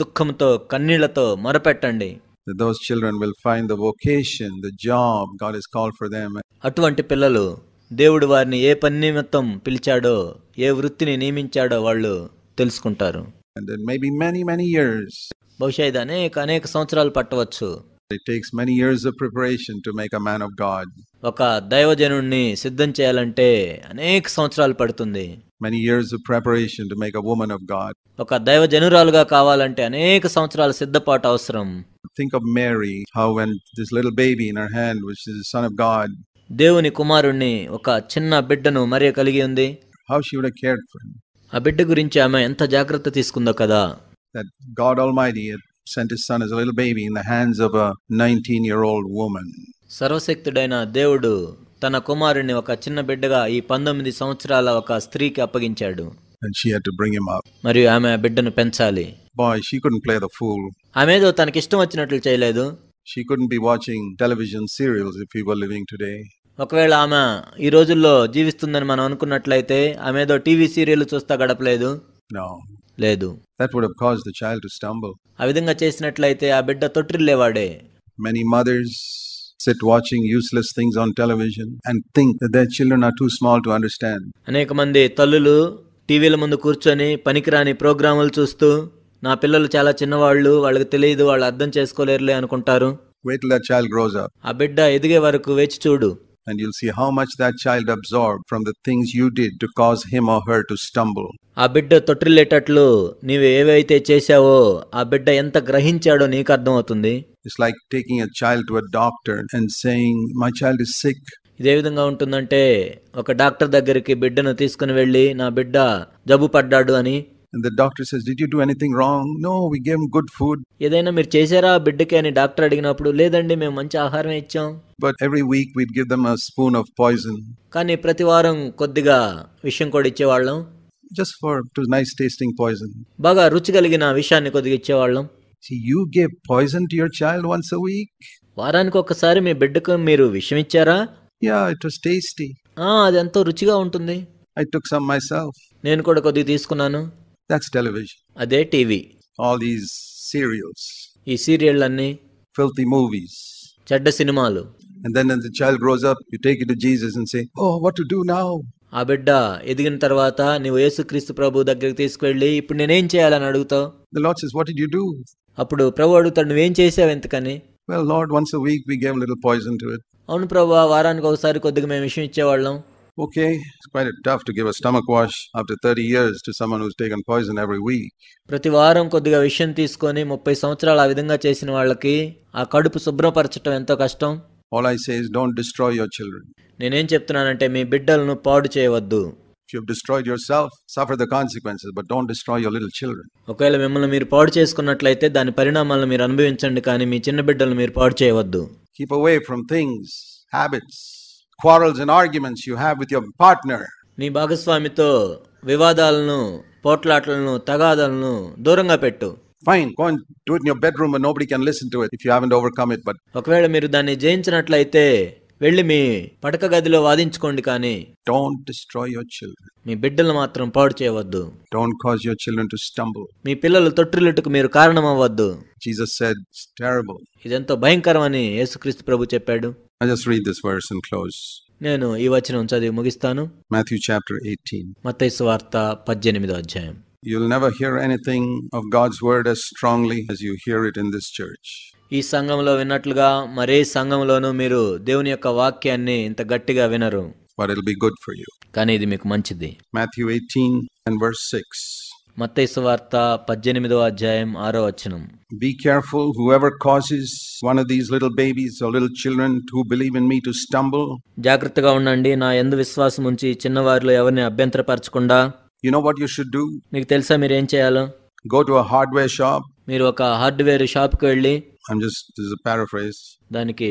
దుఃఖంతో కన్నీళ్లతో మొరపెట్టండి that those children will find the vocation, the job God has called for them. అటువంటి పిల్లలు దేవుడు వారిని ఏ పని నిమిత్తం పిలిచాడో ఏ వృత్తిని నియమించాడో వాళ్ళు తెలుసుకుంటారు And it may be many, many years. బహుశా ఇది అనేక అనేక సంవత్సరాలు పట్టవచ్చు It takes many years of preparation to make a man of God. ఒక దైవజనుణ్ణి సిద్ధం చేయాలంటే అనేక సంవత్సరాలు పడుతుంది Many years of preparation to make a woman of God. ఒక దైవజనురాలుగా కావాలంటే అనేక సంవత్సరాల సిద్ధపాటు అవసరం Think of Mary, how when this little baby in her hand, which is the Son of God, దేవుని కుమారుణ్ణి ఒక చిన్న బిడ్డను మరియ కలిగి ఉంది how she would have cared for him. ఆ బిడ్డ గురించి ఆమె ఎంత జాగ్రత్త తీసుకుందో కదా That God Almighty had sent his son as a little baby in the hands of a 19 year old woman. సర్వశక్తుడైన దేవుడు తన కుమారుని ఒక చిన్న బిడ్డగా ఈ పంతొమ్మిది సంవత్సరాల ఒక స్త్రీకి అప్పగించాడు And she had to bring him up. మరియు ఆమె ఆ బిడ్డను పెంచాలి Boy, she couldn't play the fool. ఆమెదో తనకిష్టం వచ్చినట్లు చేయలేదు She couldn't be watching television serials if we were living today. ఒకవేళ ఆమె ఈ రోజుల్లో జీవిస్తుందని మనం అనుకున్నట్లయితే ఆమెదో టీవీ సీరియల్ చూస్తా గడపలేదు No, లేదు That would have caused the child to stumble. ఆ విధంగా చేసినట్లయితే ఆ బిడ్డ తొట్టిల్లేవాడే Many mothers sit watching useless things on television and think that their children are too small to understand. అనేక మంది తల్లులు టీవీల ముందు కూర్చొని పనికిరాని ప్రోగ్రాములు చూస్తూ నా పిల్లలు చాలా చిన్నవాళ్ళు వాళ్ళకి తెలియదు వాళ్ళు అర్థం చేసుకోలేరులే అనుకుంటారు Wait till that child grows up. ఆ బిడ్డ ఎదిగే వరకు వేచి చూడు and you'll see how much that child absorbed from the things you did to cause him or her to stumble. ఆ బిడ్డ తొట్టిల్లేటట్లు నీవు ఏవైతే చేశావో ఆ బిడ్డ ఎంత గ్రహించాడో నీకు అర్థమవుతుంది It's like taking a child to a doctor and saying, My child is sick. ఇదే విధంగా ఉంటుందంటే ఒక డాక్టర్ దగ్గరికి బిడ్డను తీసుకుని వెళ్ళి నా బిడ్డ జబ్బు పడ్డాడు అని And the doctor says, Did you do anything wrong? No, we gave him good food. ఏదైనా మీరు చేశారా ఆ బిడ్డకి అని డాక్టర్ అడిగినప్పుడు లేదండి మేము మంచి ఆహారం ఇచ్చాం But every week we'd give them a spoon of poison కానీ ప్రతి వారం కొద్దిగా విషయం కూడా ఇచ్చేవాళ్ళం just for it was nice tasting poison. బాగా రుచి కలిగిన విషయాన్ని కొద్దిగా ఇచ్చేవాళ్ళం See, you gave poison to your child once a week? వారానికి ఒకసారి మీ బిడ్డకు మీరు విషయం ఇచ్చారా Yeah, it was tasty. ఆ అది ఎంతో రుచిగా ఉంటుంది I took some myself. నేను కూడా కొద్దిగా తీసుకున్నాను దట్స్ టెలివిజన్ అదే టీవీ ఆల్ దీస్ సీరియల్స్ ఈ సీరియల్ అన్ని ఫిల్తీ మూవీస్ చెడ్డ సినిమాలు and then as the child grows up, you take it to Jesus and say, Oh, what to do ఆ బిడ్డ ఎదిగిన తర్వాత నీవు యేసుక్రీస్తు ప్రభు దగ్గరికి తీసుకెళ్ళి ఇప్పుడు నేనేం చేయాలని అడుగుతావు the Lord says, What did you అప్పుడు ప్రభు అడుగుతాడు నువ్వేం చేసావు ఎంతకని Well, Lord, once a week we gave a poison poison అవును ప్రభు వారానికి ఒకసారి కొద్దిగా మేము విషయం ఇచ్చేవాళ్ళం okay, it's quite a tough to give a stomach wash after 30 years to someone who's taken poison every week. ప్రతి వారం కొద్దిగా విషయం తీసుకొని 30 సంవత్సరాలు ఆ విధంగా చేసిన వాళ్ళకి ఆ కడుపు శుభ్రపరచడం All I say is don't destroy your children. నేనేం చెప్తున్నానంటే మీ బిడ్డలను పాడు చేయవద్దు. If you've destroyed yourself, suffer the consequences, but don't destroy your little children. ఒకవేళ మిమ్మల్ని మీరు పాడు చేసుకున్నట్లయితే దాని పరిణామాలను మీరు అనుభవించండి కానీ మీ చిన్న Keep away from things, habits, quarrels and arguments you have with your partner. నీ భాగస్వామితో వివాదాలను పోట్లాటలను తగాదాలను దూరంగా పెట్టు fine go and it in your bedroom and nobody can listen to it if you haven't overcome it but ఒకవేళ మీరు దాన్ని జయించినట్లయితే వెళ్ళి మీ పడక గదిలో వాదించుకోండి కానీ డోంట్ డిస్ట్రాయ్ యువర్ చిల్డ్రన్ మీ బిడ్డలను మాత్రం పాడు చేయవద్దు don't cause your children to stumble మీ పిల్లలు తొట్టిల్లుటకు మీరు కారణం అవ్వద్దు జీసస్ సెడ్ టెరబుల్ ఇదెంతో భయంకరమని యేసుక్రీస్తు ప్రభు చెప్పాడు I just read this verse and close. నేను ఈ వచనం చదివి ముగిస్తాను Matthew chapter 18. మత్తయి సువార్త 18వ అధ్యాయం. You'll never hear anything of God's word as strongly as you hear it in this church. ఈ సంఘంలో విన్నట్లుగా మరే సంఘంలోనూ మీరు దేవుని యొక్క వాక్యాన్ని ఇంత గట్టిగా వినరు. But it'll be good for you. కానీ ఇది మీకు మంచిది. Matthew 18 and verse 6. మత్తైసు వార్త పద్దెనిమిదవ అధ్యాయం ఆరో వచనం Be careful, whoever causes one of these little babies or little children who believe in me to stumble. జాగ్రత్తగా ఉండండి నా ఎందు విశ్వాసం ఉంచి చిన్నవారిలో ఎవరిని అభ్యంతరపరచకుండా You know what you should do? మీకు తెలుసా మీరు ఏం చేయాలో Go to a hardware shop. మీరు ఒక హార్డ్వేర్ షాప్కి వెళ్ళి I'm just, this is a paraphrase. దానికి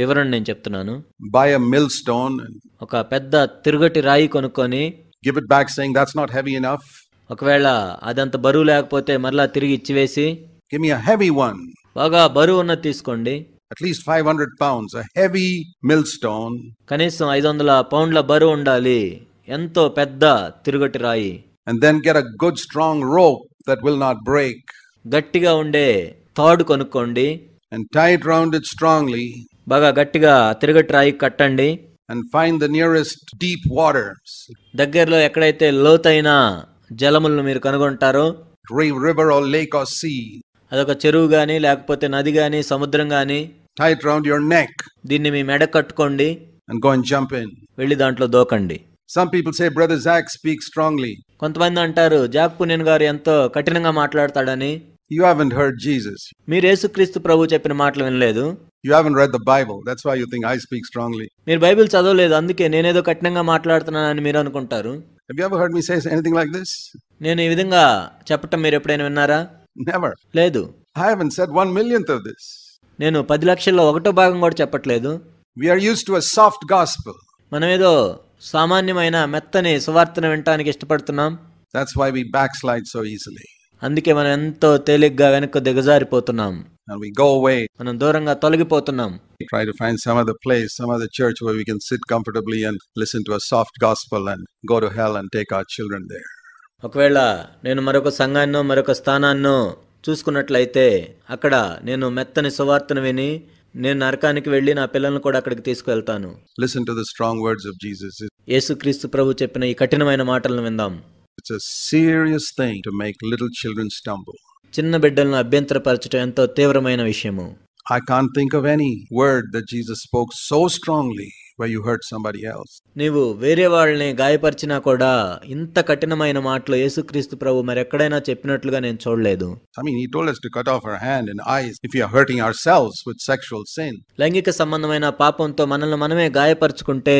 వివరణ నేను చెప్తున్నాను Buy a millstone and ఒక పెద్ద తిరుగటి రాయి కొనుక్కొని give it back, saying that's not heavy enough. ఒకవేళ అదంత బరువు లేకపోతే మరలా తిరిగి ఇచ్చివేసి give me a heavy one బాగా బరువు ఉన్నది తీసుకోండి at least five hundred pounds heavy mill stone కనీసం ఐదు వందల పౌండ్ల బరువు ఉండాలి ఎంతో పెద్ద తిరుగటి రాయి and then get a good strong rope that will not break గట్టిగా ఉండే తాడు కొనుక్కోండి and tight round it strongly బాగా గట్టిగా తిరుగటి రాయి కట్టండి and find the nearest deep waters దగ్గరలో ఎక్కడైతే లోతైన జలములను మీరు కనుగొంటారు river or lake or sea అదొక చెరువు గాని లేకపోతే నది గాని సముద్రం గాని టైట్ రౌండ్ యువర్ నెక్ దీన్ని మీ మెడ కట్టుకోండి and go and jump in వెళ్ళి దాంట్లో దోకండి some people say brother Zac speak strongly కొంతమంది అంటారు జాక్ పునిన్ గారు ఎంతో కఠినంగా మాట్లాడతాడని యు హావెంట్ హర్డ్ జీసస్ మీరు యేసుక్రీస్తు ప్రభు చెప్పిన మాటలు వినలేదు you haven't read the Bible that's why you think I speak strongly మీరు బైబిల్ చదవలేదు అందుకే నేనేదో కఠినంగా మాట్లాడుతున్నానని మీరు అనుకుంటారు Have you ever heard me say anything like this? నేను ఈ విధంగా చెప్పటం మీరు ఎప్పుడైనా విన్నారా? Never. లేదు. I haven't said one millionth of this. నేను 10 లక్షల్లో ఒకటో భాగం కూడా చెప్పట్లేదు. We are used to a soft gospel. మనం ఏదో సామాన్యమైన మెత్తని సువార్తను వినడానికి ఇష్టపడుతున్నాం. That's why we backslide so easily. అందుకే మనం ఎంతో తేలిగ్గా వెనక్కు దిగజారిపోతున్నాం and we go away మనం దూరంగా తొలగిపోతున్నాం try to find some other place some other church where we can sit comfortably and listen to a soft gospel and go to hell and take our children there ఒకవేళ నేను మరొక సంఘాన్నో మరొక స్థానాన్నో చూసుకున్నట్లయితే అక్కడ నేను మెత్తని సువార్తను విని నేను నరకానికి వెళ్ళి నా పిల్లలను కూడా అక్కడికి తీసుకువెళ్తాను listen to the strong words of Jesus యేసుక్రీస్తు ప్రభు చెప్పిన ఈ కఠినమైన మాటలను విందాం it's a serious thing to make little children stumble చిన్న బిడ్డలను అభ్యంతరపరచడం ఎంతో తీవ్రమైన విషయము I can think of any word that Jesus spoke so strongly why you hurt somebody else. నీవు వేరే వాళ్ళని గాయపరిచినా కూడా ఇంత కఠినమైన మాటలు యేసుక్రీస్తు ప్రభు మరి ఎక్కడైనా చెప్పినట్లుగా నేను చూడలేదు. I mean he told us to cut off our hand and eyes if we are hurting ourselves with sexual sin. లైంగిక సంబంధమైన పాపంతో మనల్ని మనమే గాయపరుచుకుంటే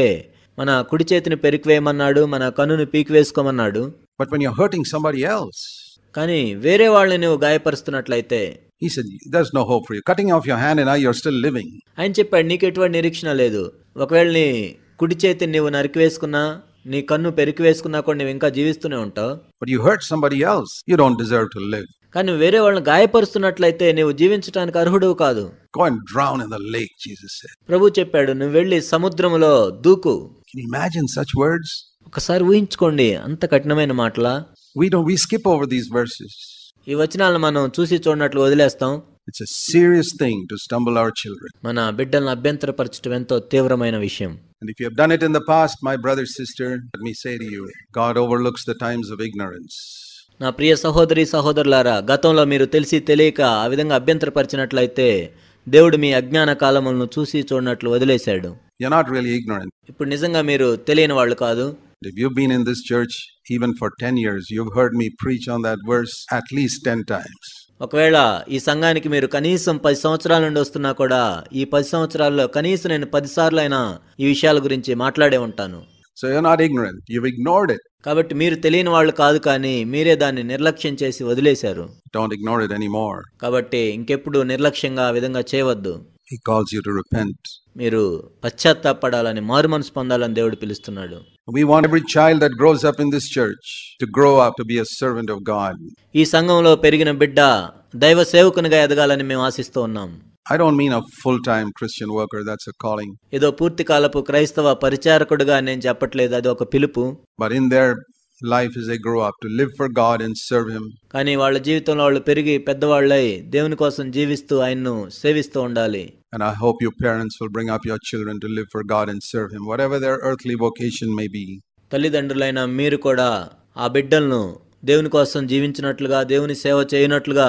మన కుడి చేతిని పెరికివేయమన్నాడు మన కన్నును పీకివేసుకోమన్నాడు but when you hurting somebody else, కానీ వేరే వాళ్ళని నువ్వు గాయపరుస్తున్నట్లయితే he said, no no hope for you. Cutting off your hand and eye, you're still living. ఆయన చెప్పాడు నీకు ఎటువంటి నిరీక్షణ లేదు ఒకవేళ నీ కుడి చేతిని నువ్వు వేసుకున్నా నీ కన్ను పెరికి వేసుకున్నా కూడా నువ్వు ఇంకా జీవిస్తూనే ఉంటావు but you hurt somebody else, you don't deserve to live. కానీ వేరే వాళ్ళని గాయపరుస్తున్నట్లయితే నువ్వు జీవించడానికి అర్హుడు కాదు Go and drown in ప్రభు చెప్పాడు నువ్వు వెళ్ళి సముద్రంలో దూకు ఇమాజిన్ సచ్ వర్డ్స్ ఒకసారి ఊహించుకోండి అంత కఠినమైన మాటల we don't we skip over these verses ఈ వచనాలను మనం చూసి చూడనట్లు వదిలేస్తాం it's a serious thing to stumble our children మన బిడ్డలను అభ్యంతరపరచడం ఎంతో తీవ్రమైన విషయం And if you have done it in the past, my brother, sister, let me say to you, God overlooks the times of ignorance. నా ప్రియ సహోదరి సహోదరులారా గతంలో మీరు తెలిసి తెలియక ఆ విధంగా అభ్యంతరపరిచినట్లయితే దేవుడు మీ అజ్ఞాన కాలములను చూసి చూడనట్లు వదిలేశాడు you're not really ignorant. ఇప్పుడు నిజంగా మీరు తెలియని వాళ్ళు కాదు If you've been in this church even for 10 years, you've heard me preach on that verse at least 10 times. ఒకవేళ ఈ సంఘానికి మీరు కనీసం పది సంవత్సరాల నుండి వస్తున్నా కూడా ఈ పది సంవత్సరాల్లో కనీసం నేను పదిసార్లు అయినా ఈ విషయాల గురించి మాట్లాడే ఉంటాను so you not ignorant you ignored it కాబట్టి మీరు తెలియని వాళ్ళు కాదు కానీ మీరే దాన్ని నిర్లక్ష్యం చేసి వదిలేశారు డోంట్ ఇగ్నోర్ ఇట్ కాబట్టి ఇంకెప్పుడు నిర్లక్ష్యంగా ఆ విధంగా చేయవద్దు he calls you to repent. మీరు పశ్చాత్తాపడాలని మారు మనసు పొందాలని దేవుడు పిలుస్తున్నాడు We want every child that grows up in this church to grow up to be a servant of God. ఈ సంఘంలో పెరిగిన బిడ్డ దైవ సేవకునిగా ఎదగాలని మేము ఆశిస్తూ ఉన్నాం I don't mean a full-time Christian worker, that's a calling. ఏదో పూర్తి కాలపు క్రైస్తవ నేను చెప్పట్లేదు అది ఒక పిలుపు. But in their life as they grow up to live for God and serve him. కానీ వాళ్ళ జీవితంలో వాళ్ళు పెరిగి పెద్దవాళ్ళై దేవుని కోసం జీవిస్తూ ఆయన్ను సేవిస్తూ ఉండాలి. And I hope your parents will bring up your children to live for God and serve Him, whatever their earthly vocation may be. తల్లిదండ్రులైన మీరు కూడా ఆ బిడ్డలను దేవుని కోసం జీవించినట్లుగా దేవుని సేవ చేయనట్లుగా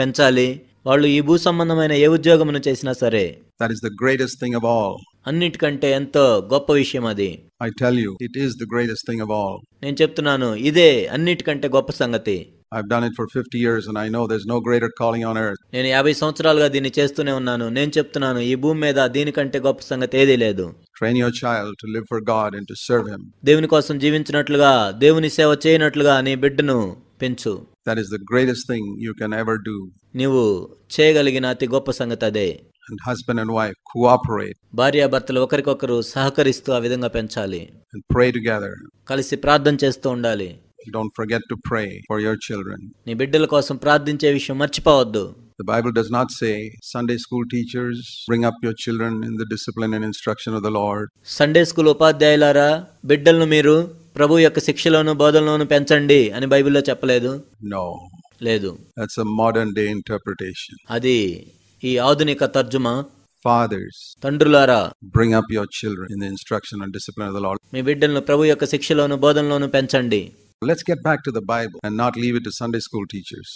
పెంచాలి వాళ్ళు ఈ భూ సంబంధమైన ఏ ఉద్యోగమును చేసినా సరే that is the greatest thing of all అన్నిటికంటే ఎంతో గొప్ప విషయం అది I tell you it is the greatest thing of all నేను చెప్తున్నాను ఇదే అన్నిటికంటే గొప్ప సంగతి I've done it for 50 years and I know there's no greater calling on earth. నేను 50 సంవత్సరాలుగా దీన్ని చేస్తూనే ఉన్నాను నేను చెప్తున్నాను ఈ భూమి మీద దీనికంటే గొప్ప సంగతి ఏదీ లేదు. Train your child to live for God and to serve him. దేవుని కోసం జీవించినట్లుగా దేవుని సేవ చేయనట్లుగా నీ బిడ్డను పెంచు. That is the greatest thing you can ever do. నీవు చేయగలిగిన అతి గొప్ప సంగతి అదే. And husband and wife cooperate. భార్యాభర్తలు ఒకరికొకరు సహకరిస్తూ ఆ విధంగా పెంచాలి. And pray together. కలిసి ప్రార్థన చేస్తూ ఉండాలి. Don't forget to pray for your children. నీ బిడ్డల కోసం ప్రార్థించే విషయం మర్చిపోవద్దు The Bible does not say Sunday school teachers bring up your children in the discipline and instruction of the Lord. Sunday school ఉపాధ్యాయులారా బిడ్డలను మీరు ప్రభు యొక్క శిక్షలోను బోధనలోను పెంచండి అని బైబిల్లో చెప్పలేదు No, లేదు that's a modern day interpretation. అది ఈ ఆధునిక తర్జుమా Fathers, తండ్రులారా bring up your children in the instruction and discipline of the Lord. మీ బిడ్డలను ప్రభు యొక్క శిక్షలోను బోధనలోను పెంచండి let's get back to the Bible and not leave it to Sunday school teachers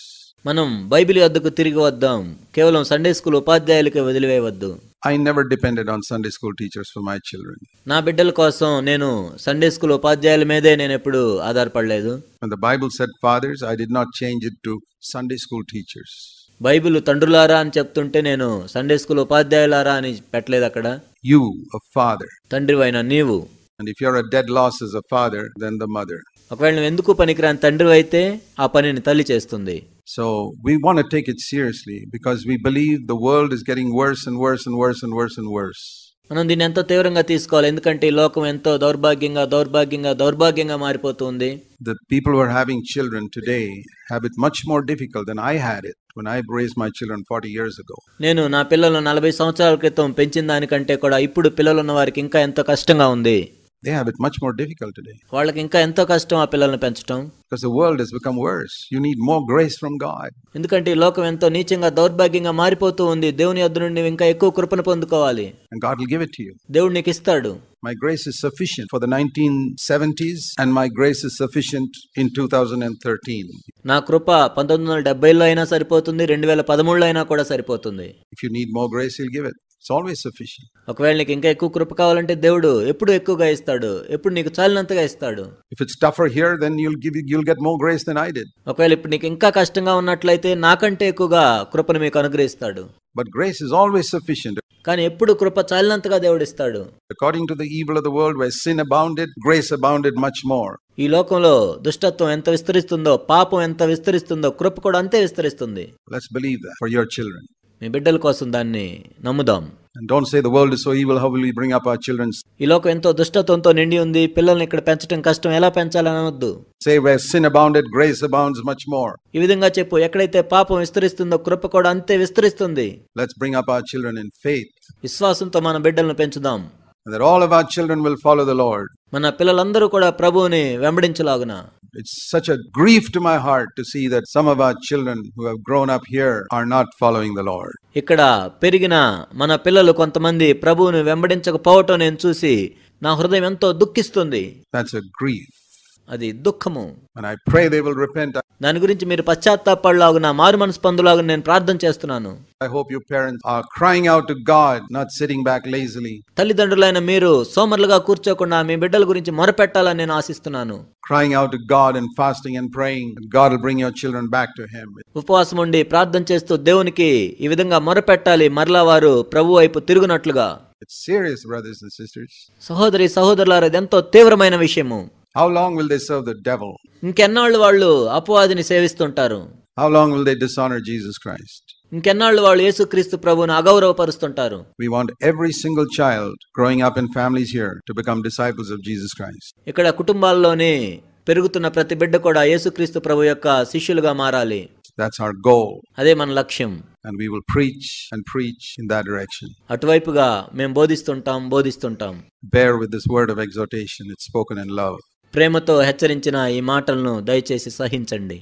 మనం బైబిల్ వద్దకు తిరిగి వద్దాం కేవలం సండే స్కూల్ ఉపాధ్యాయులకి వదిలివేయవద్దు I never depended on Sunday school teachers for my children నా బిడ్డల కోసం నేను సండే స్కూల్ ఉపాధ్యాయుల మీదే నేను ఎప్పుడు ఆధారపడలేదు the Bible set fathers I did not change it to Sunday school teachers Bible తండ్రులారా అని చెప్తుంటే నేను సండే స్కూల్ ఉపాధ్యాయులారా అని పెట్టలేదు అక్కడ యు ఫాదర్ తండ్రి అయిన నీవు and if you are dead loss is a father then the mother ఒకవేళ నువ్వు ఎందుకు పనికిరాని తండ్రి అయితే ఆ పనిని తల్లి చేస్తుంది so we want take it seriously because we believe the world is getting worse and worse and worse and worse and worse మనం దీన్ని ఎంతో తీవ్రంగా తీసుకోవాలి ఎందుకంటే ఈ లోకం ఎంతో దౌర్భాగ్యంగా దౌర్భాగ్యంగా దౌర్భాగ్యంగా మారిపోతుంది the people were having children today have it much more difficult then I had it when I raised my children 40 years ago. నేను నా పిల్లలను నలభై సంవత్సరాల క్రితం పెంచిన దానికంటే కూడా ఇప్పుడు పిల్లలు ఉన్న వారికి ఇంకా ఎంతో కష్టంగా ఉంది they have it much more difficult today వాళ్ళకి ఇంకా ఎంతో కష్టం ఆ పిల్లల్ని పెంచడం because the world has become worse you need more grace from God ఎందుకంటే ఈ లోకం ఎంతో నీచంగా దౌర్భాగ్యంగా మారిపోతూ ఉంది దేవుని యొద్ద నుండి ఇంకా ఎక్కువ కృపను పొందుకోవాలి and God will give it to you దేవుడు నీకు ఇస్తాడు My grace is sufficient for the 1970s and my grace is sufficient in 2013. నా కృప 1970లో అయినా సరిపోతుంది 2013లో అయినా కూడా సరిపోతుంది. If you need more grace, he'll give it. It's always sufficient ఒకవేళ నీకు ఇంకా ఎక్కువ కృప కావాలంటే దేవుడు ఎప్పుడు ఎక్కువగా ఇస్తాడు ఎప్పుడు నీకు చాలినంతగా ఇస్తాడు if it's tougher here then you'll give you'll get more grace then I did ఒకవేళ ఇప్పుడు నీకు ఇంకా కష్టంగా ఉన్నట్లయితే నాకంటే ఎక్కువగా కృపను మీకు అనుగ్రహిస్తాడు but grace is always sufficient కానీ ఎప్పుడు కృప చాలినంతగా దేవుడు ఇస్తాడు according to the evil of the world why sin abounded grace abounded much more ఈ లోకంలో దుష్టత్వం ఎంత విస్తరిస్తుందో పాపం ఎంత విస్తరిస్తుందో కృప కూడా అంతే విస్తరిస్తుంది let's believe that for your children మీ బిడ్డల కోసం దాన్ని నమ్ముదాం And don't say the world is so evil, how will we bring up our children? ఈ లోకం ఎంతో దుష్టత్వంతో నిండి ఉంది పిల్లల్ని ఇక్కడ పెంచడం కష్టం ఎలా పెంచాలని అనొద్దు Say where sin abounded, grace abounds much more. ఈ విధంగా చెప్పు ఎక్కడైతే పాపం విస్తరిస్తుందో కృప కూడా అంతే విస్తరిస్తుంది Let's bring up our children in faith. విశ్వాసంతో మన బిడ్డలను పెంచుదాం And that all of our children will follow the Lord. మన పిల్లలందరూ కూడా ప్రభువుని వెంబడించలాగున It's such a grief to my heart to see that some of our children who have grown up here are not following the Lord. ఇక్కడ పెరిగిన మన పిల్లలు కొంతమంది ప్రభువును వెంబడించకపోవటం నేను చూసి నా హృదయం ఎంతో దుఃఖిస్తుంది. That's a grief. అది దుఃఖము దాని గురించి మీరు నా మారు మనసు పొందులాగా నేను ప్రార్థన చేస్తున్నాను I hope you parents are crying out to God not sitting back lazily తల్లిదండ్రులైన మీరు సోమర్లుగా కూర్చోకుండా మీ బిడ్డల గురించి మొరపెట్టాలని నేను ఆశిస్తున్నాను crying out to God and fasting and praying God will bring your children back to him ఉపవాసం ఉండి ప్రార్థన చేస్తూ దేవునికి ఈ విధంగా మొరపెట్టాలి మరలా వారు ప్రభు వైపు తిరుగునట్లుగా సీరియస్ బ్రదర్స్ సహోదరి సహోదరులారా ఎంతో తీవ్రమైన విషయము How long will they serve the devil? ఇంకెన్నాళ్ళు వాళ్ళు అపవాదిని సేవిస్తుంటారు How long will they dishonor Jesus Christ? ఇంకెన్నాళ్ళు వాళ్ళు యేసుక్రీస్తు ప్రభువును అగౌరవపరుస్తుంటారు We want every single child growing up in families here to become disciples of Jesus Christ. ఇక్కడ కుటుంబాల్లోనే పెరుగుతున్న ప్రతి బిడ్డ కూడా యేసుక్రీస్తు ప్రభు యొక్క శిష్యులుగా మారాలి That's our goal. అదే మన లక్ష్యం And we will preach and preach in that direction. అటువైపుగా మేము బోధిస్తుంటాం బోధిస్తుంటాం Bear with this word of exhortation, it's spoken in love. ప్రేమతో హెచ్చరించిన ఈ మాటలను దయచేసి సహించండి